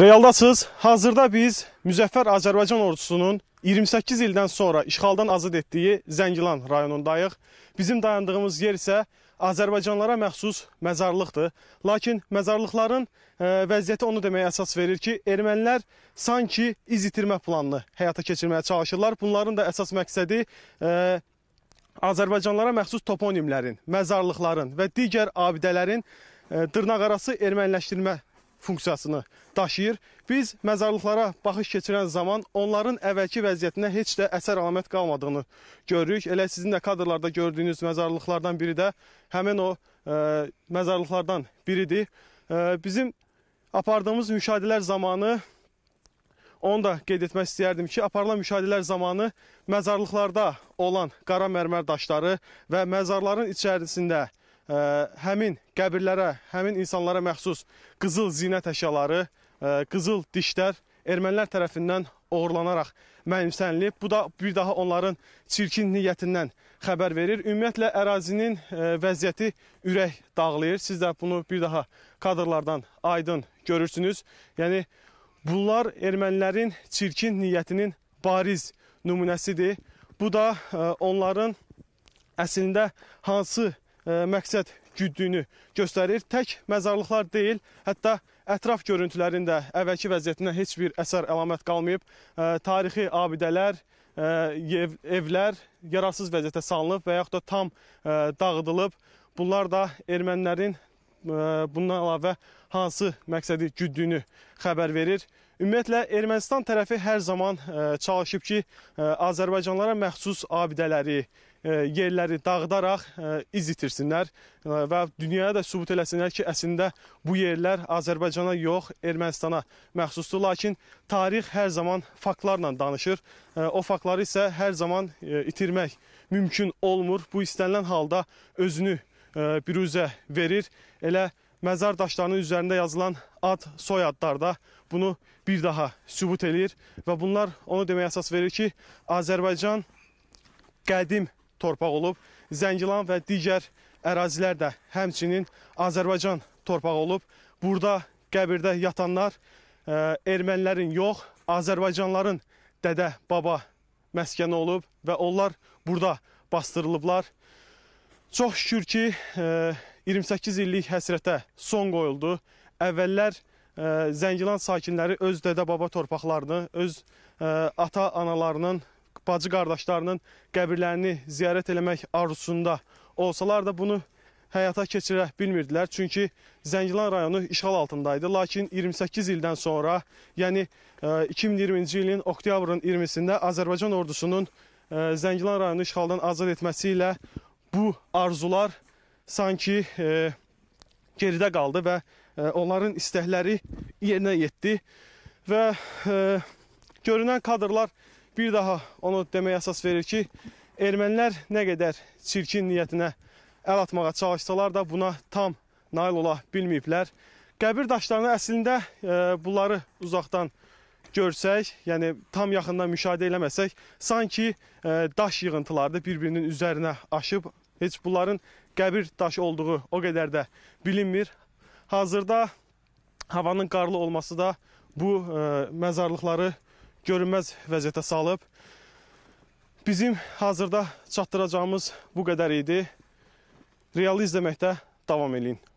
Realdasız. Hazırda biz Müzəffər Azərbaycan ordusunun 28 ildən sonra işğaldan azad etdiyi Zəngilan rayonundayıq. Bizim dayandığımız yer isə Azərbaycanlara məxsus məzarlıqdır. Lakin məzarlıqların e, vəziyyəti onu deməyə əsas verir ki, ermənilər sanki iz itirmə planını həyata keçirməyə çalışırlar. Bunların da əsas məqsədi e, Azərbaycanlara məxsus toponimlərin, məzarlıqların və digər abidələrin e, dırnaqarası erməniləşdirmə funksiyasını daşıyır. Biz məzarlıqlara baxış keçirən zaman onların əvvəlki vəziyyətinə heç də əsər əlamət qalmadığını görürük. Elə sizin də kadrlarda gördüyünüz məzarlıqlardan biri də həmin o ə, e, məzarlıqlardan biridir. Ə, e, bizim apardığımız müşahidələr zamanı onu da qeyd etmək istəyərdim ki, aparılan müşahidələr zamanı məzarlıqlarda olan qara mərmər daşları və məzarların içərisində ə, həmin qəbirlərə, həmin insanlara məxsus qızıl zinət əşyaları, ə, qızıl dişlər ermənilər tərəfindən oğurlanaraq mənimsənilib. Bu da bir daha onların çirkin niyyətindən xəbər verir. Ümumiyyətlə ərazinin ə, vəziyyəti ürək dağlayır. Siz də bunu bir daha kadrlardan aydın görürsünüz. Yəni bunlar ermənilərin çirkin niyyətinin bariz nümunəsidir. Bu da ə, onların əslində hansı E, məqsəd güddüyünü göstərir. Tək məzarlıqlar deyil, hətta ətraf görüntülərin də əvvəlki vəziyyətindən heç bir əsər əlamət qalmayıb. E, tarixi abidələr, e, ev, evlər yararsız vəziyyətə salınıb və yaxud da tam dağıdılıb. Bunlar da ermənilərin bundan əlavə hansı məqsədi güddüyünü xəbər verir. Ümumiyyətlə Ermənistan tərəfi hər zaman çalışıb ki, Azərbaycanlara məxsus abidələri E, yerləri dağıdaraq e, iz itirsinlər e, və dünyaya da sübut eləsinlər ki, əslində bu yerlər Azərbaycana yox, Ermənistana məxsusdur. Lakin tarix hər zaman faktlarla danışır. O faktları isə hər zaman itirmək mümkün olmur. Bu istənilən halda özünü biruzə verir. Elə məzar daşlarının üzərində yazılan ad, soyadlar da bunu bir daha sübut eləyir və bunlar onu deməyə əsas verir ki, Azərbaycan qədim torpaq olub. Zəngilan və digər ərazilər də həmçinin Azərbaycan torpağı olub. Burada qəbirdə yatanlar ə, e, ermənilərin yox, Azərbaycanların dədə baba məskəni olub və onlar burada bastırılıblar. Çox şükür ki, e, ə, 28 illik həsrətə son qoyuldu. Əvvəllər ə, e, Zəngilan sakinləri öz dədə baba torpaqlarını, öz ə, ata analarının bacı qardaşlarının qəbirlərini ziyarət eləmək arzusunda olsalar da bunu həyata keçirə bilmirdilər. Çünki Zəngilan rayonu işğal altındaydı. Lakin 28 ildən sonra, yəni 2020-ci e, ilin oktyabrın 20-sində Azərbaycan ordusunun e, Zəngilan rayonunu işğaldan azad etməsi ilə bu arzular sanki e, geridə qaldı və onların istəkləri yerinə yetdi. Və görünən kadrlar bir daha onu deməyə əsas verir ki, ermənilər nə qədər çirkin niyyətinə əl atmağa çalışsalar da buna tam nail ola bilməyiblər. Qəbir daşlarını əslində e, bunları uzaqdan görsək, yəni tam yaxından müşahidə eləməsək, sanki e, daş yığıntılardır, bir-birinin üzərinə aşıb. Heç bunların qəbir daşı olduğu o qədər də bilinmir. Hazırda havanın qarlı olması da bu e, məzarlıqları görünməz vəziyyətə salıb. Bizim hazırda çatdıracağımız bu qədər idi. Real izləməkdə davam eləyin.